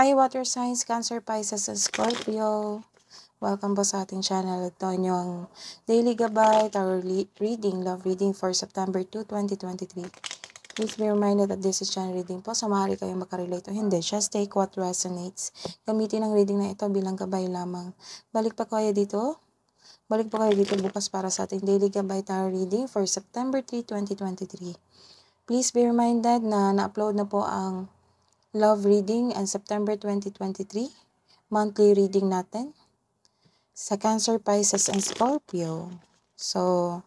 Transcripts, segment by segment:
Hi, Water Signs, Cancer, Pisces, and Scorpio. Welcome po sa ating channel. Ito yung Daily Gabay, Tarot Reading, Love Reading for September 2, 2023. Please be reminded that this is channel reading po. Sa maaari kayong makarelate o hindi, just take what resonates. Gamitin ang reading na ito bilang gabay lamang. Balik pa kayo dito. Balik po kayo dito bukas para sa ating Daily Gabay Tarot Reading for September 3, 2023. Please be reminded na na-upload na po ang Love Reading and September 2023, monthly reading natin sa Cancer, Pisces, and Scorpio. So,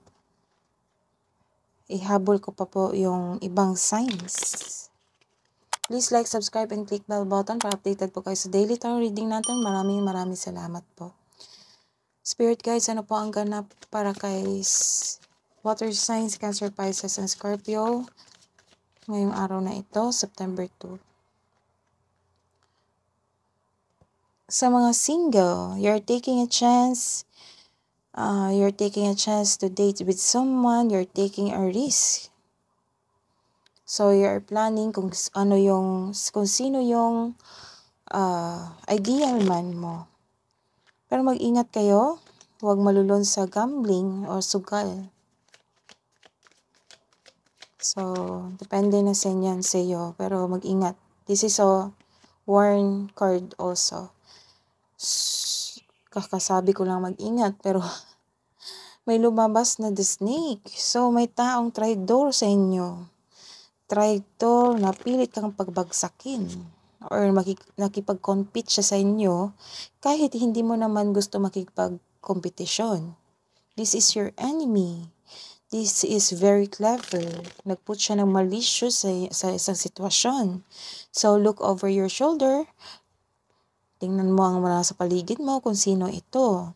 ihabol ko pa po yung ibang signs. Please like, subscribe, and click bell button para updated po kayo sa daily tarot reading natin. Maraming maraming salamat po. Spirit guys, ano po ang ganap para kay water signs, Cancer, Pisces, and Scorpio ngayong araw na ito, September 2. sa mga single, you're taking a chance, uh, you're taking a chance to date with someone, you're taking a risk. So, you're planning kung ano yung, kung sino yung uh, ideal man mo. Pero mag-ingat kayo, huwag malulon sa gambling o sugal. So, depende na sa inyan sa iyo, pero mag-ingat. This is a warn card also. Kakasabi ko lang mag-ingat pero may lumabas na the snake. So may taong traitor sa inyo. Traitor na pilit kang pagbagsakin or nakipag-compete siya sa inyo kahit hindi mo naman gusto makipag-competition. This is your enemy. This is very clever. Nagput siya ng malicious sa, sa isang sitwasyon. So, look over your shoulder. Tingnan mo ang mga sa paligid mo kung sino ito.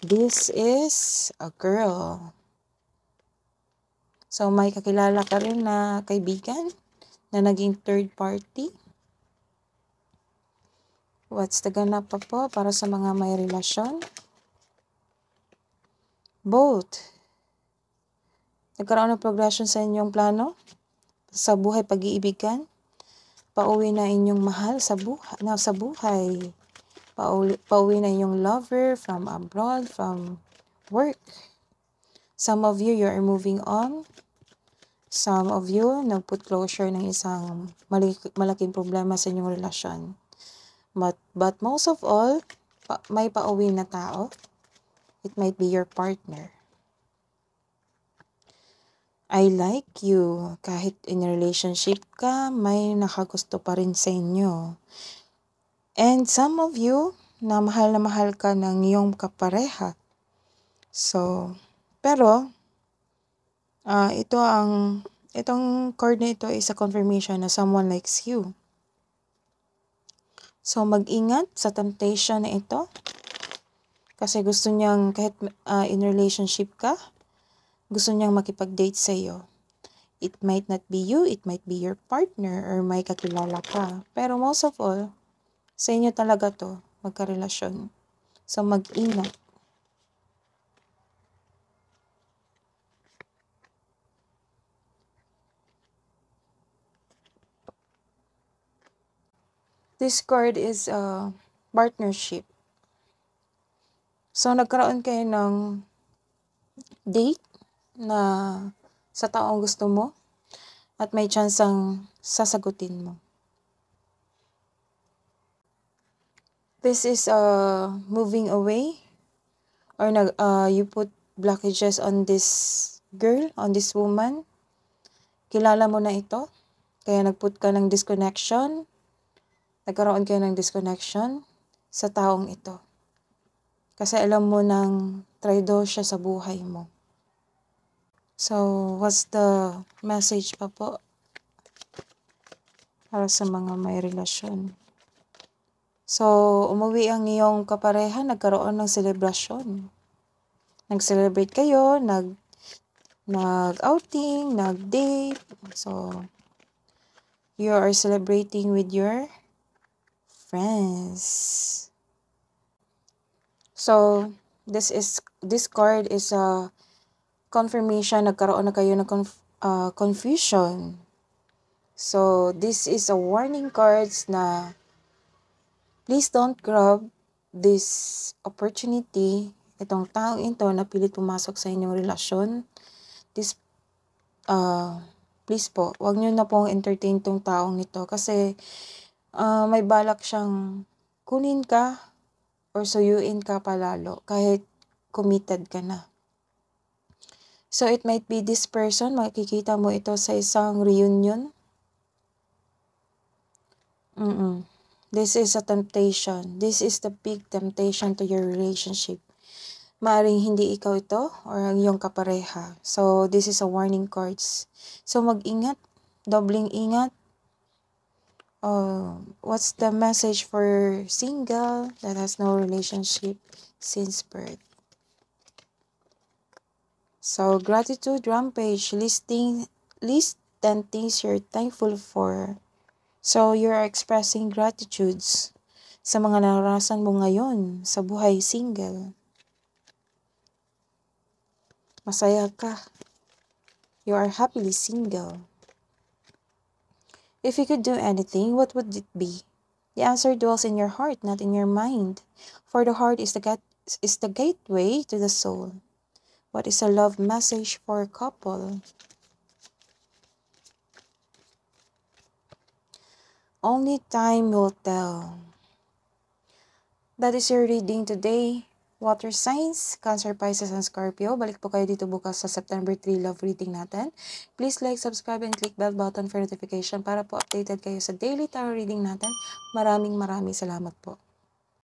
This is a girl. So, may kakilala ka rin na kaibigan na naging third party. What's the ganap pa po para sa mga may relasyon? Both. Nagkaroon ng progression sa inyong plano sa buhay pag-iibigan. Pauwi na inyong mahal sa buhay, na sa buhay pauwi, pauwi na yung lover from abroad, from work. Some of you, you are moving on. Some of you, nag-put closure ng isang malaki, malaking problema sa inyong relasyon. But, but most of all, pa, may pauwi na tao. It might be your partner. I like you. Kahit in a relationship ka, may nakagusto pa rin sa inyo. And some of you, na mahal na mahal ka ng iyong kapareha. So, pero, uh, ito ang, itong chord na ito is a confirmation na someone likes you. So, mag-ingat sa temptation na ito. Kasi gusto niyang, kahit uh, in relationship ka, gusto niyang makipag-date sa iyo. It might not be you, it might be your partner, or may kakilala ka. Pero most of all, sa inyo talaga to, magkarelasyon. So, mag-ingat. This card is a partnership. So, nagkaroon kayo ng date na sa taong gusto mo at may chance ang sasagutin mo. this is uh, moving away or nag uh, you put blockages on this girl, on this woman. Kilala mo na ito. Kaya nagput ka ng disconnection. Nagkaroon ka ng disconnection sa taong ito. Kasi alam mo nang traido siya sa buhay mo. So, what's the message pa po para sa mga may relasyon? So, umuwi ang iyong kapareha, nagkaroon ng celebration. Nag-celebrate kayo, nag nag-outing, nag-date. So, you are celebrating with your friends. So, this is this card is a confirmation nagkaroon na kayo ng conf, uh, confusion. So, this is a warning cards na Please don't grab this opportunity. Itong tao ito na pili pumasok sa inyong relasyon. This, uh, please po, wag nyo na pong entertain tong taong ito kasi uh, may balak siyang kunin ka or suyuin ka palalo kahit committed ka na. So it might be this person, makikita mo ito sa isang reunion. Mm-mm. This is a temptation. This is the big temptation to your relationship. Maaring hindi ikaw ito or ang iyong kapareha. So, this is a warning cards. So, mag-ingat. Dobling ingat. Uh, what's the message for single that has no relationship since birth? So, gratitude rampage, listing, list 10 things you're thankful for. So, you're expressing gratitudes sa mga narasan mo ngayon sa buhay single. Masaya ka. You are happily single. If you could do anything, what would it be? The answer dwells in your heart, not in your mind. For the heart is the, gat- is the gateway to the soul. What is a love message for a couple? Only time will tell. That is your reading today. Water signs, Cancer, Pisces, and Scorpio. Balik po kayo dito bukas sa September 3 love reading natin. Please like, subscribe, and click bell button for notification para po updated kayo sa daily tarot reading natin. Maraming maraming salamat po.